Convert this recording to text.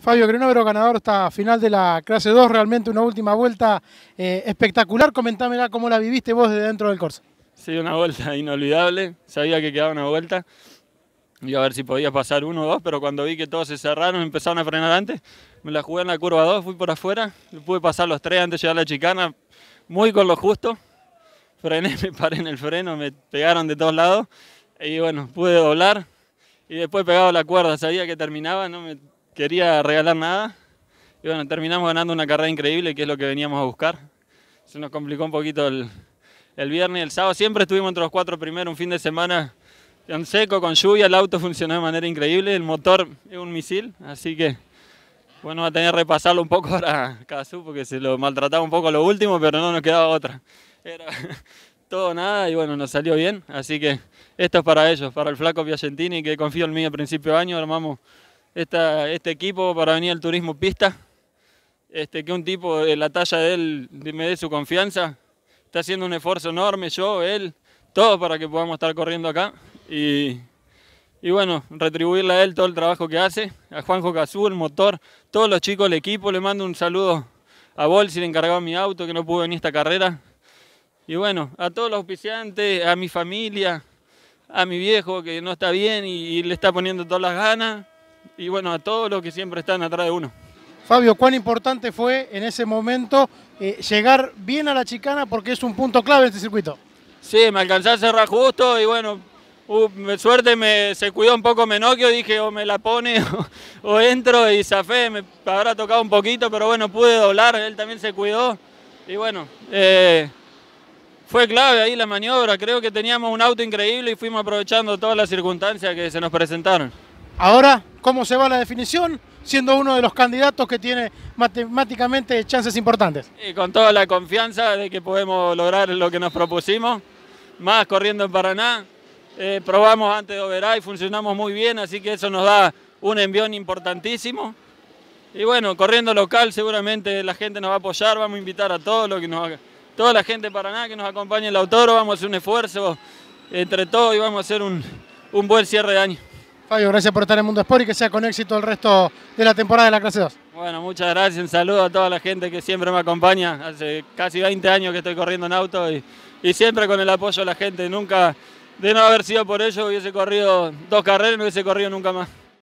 Fabio Grenovero, ganador hasta final de la clase 2, realmente una última vuelta eh, espectacular. Comentámela cómo la viviste vos desde dentro del corso. Sí, una vuelta inolvidable, sabía que quedaba una vuelta. Y a ver si podía pasar uno o dos, pero cuando vi que todos se cerraron, empezaron a frenar antes, me la jugué en la curva 2, fui por afuera, pude pasar los tres antes de llegar a la chicana, muy con lo justo. Frené, me paré en el freno, me pegaron de todos lados y bueno, pude doblar y después pegado la cuerda, sabía que terminaba, no me quería regalar nada. Y bueno, terminamos ganando una carrera increíble, que es lo que veníamos a buscar. Se nos complicó un poquito el, el viernes y el sábado. Siempre estuvimos entre los cuatro primeros, un fin de semana en seco, con lluvia. El auto funcionó de manera increíble, el motor es un misil, así que bueno, va a tener que repasarlo un poco ahora Kazu, porque se lo maltrataba un poco a lo último, pero no nos quedaba otra. Era todo nada y bueno, nos salió bien, así que esto es para ellos, para el flaco Piacentini, que confío en mí a principio de año, armamos este equipo para venir al turismo pista. Este, que un tipo de la talla de él me dé su confianza. Está haciendo un esfuerzo enorme, yo, él, todos para que podamos estar corriendo acá. Y, bueno, retribuirle a él todo el trabajo que hace, a Juanjo Cazú, el motor, todos los chicos del equipo. Le mando un saludo a Bolsi, le encargaba mi auto, que no pudo venir a esta carrera. Y bueno, a todos los auspiciantes, a mi familia, a mi viejo que no está bien y le está poniendo todas las ganas y bueno, a todos los que siempre están atrás de uno. Fabio, ¿cuán importante fue en ese momento eh, llegar bien a la chicana porque es un punto clave este circuito? Sí, me alcanzé a cerrar justo y bueno, suerte me, se cuidó un poco Menocchio, dije o me la pone o, entro y zafé, me habrá tocado un poquito, pero bueno, pude doblar, él también se cuidó y bueno, eh, fue clave ahí la maniobra, creo que teníamos un auto increíble y fuimos aprovechando todas las circunstancias que se nos presentaron. Ahora cómo se va la definición, siendo uno de los candidatos que tiene matemáticamente chances importantes. Y con toda la confianza de que podemos lograr lo que nos propusimos, más corriendo en Paraná. Eh, probamos antes de Oberá y funcionamos muy bien, así que eso nos da un envión importantísimo. Y bueno, corriendo local seguramente la gente nos va a apoyar, vamos a invitar a todos lo que nos, toda la gente de Paraná que nos acompañe en la autoro, vamos a hacer un esfuerzo entre todos y vamos a hacer un buen cierre de año. Fabio, gracias por estar en Mundo Sport y que sea con éxito el resto de la temporada de la clase 2. Bueno, muchas gracias, un saludo a toda la gente que siempre me acompaña. Hace casi 20 años que estoy corriendo en auto y, siempre con el apoyo de la gente. Nunca, de no haber sido por ello, hubiese corrido dos carreras y no hubiese corrido nunca más.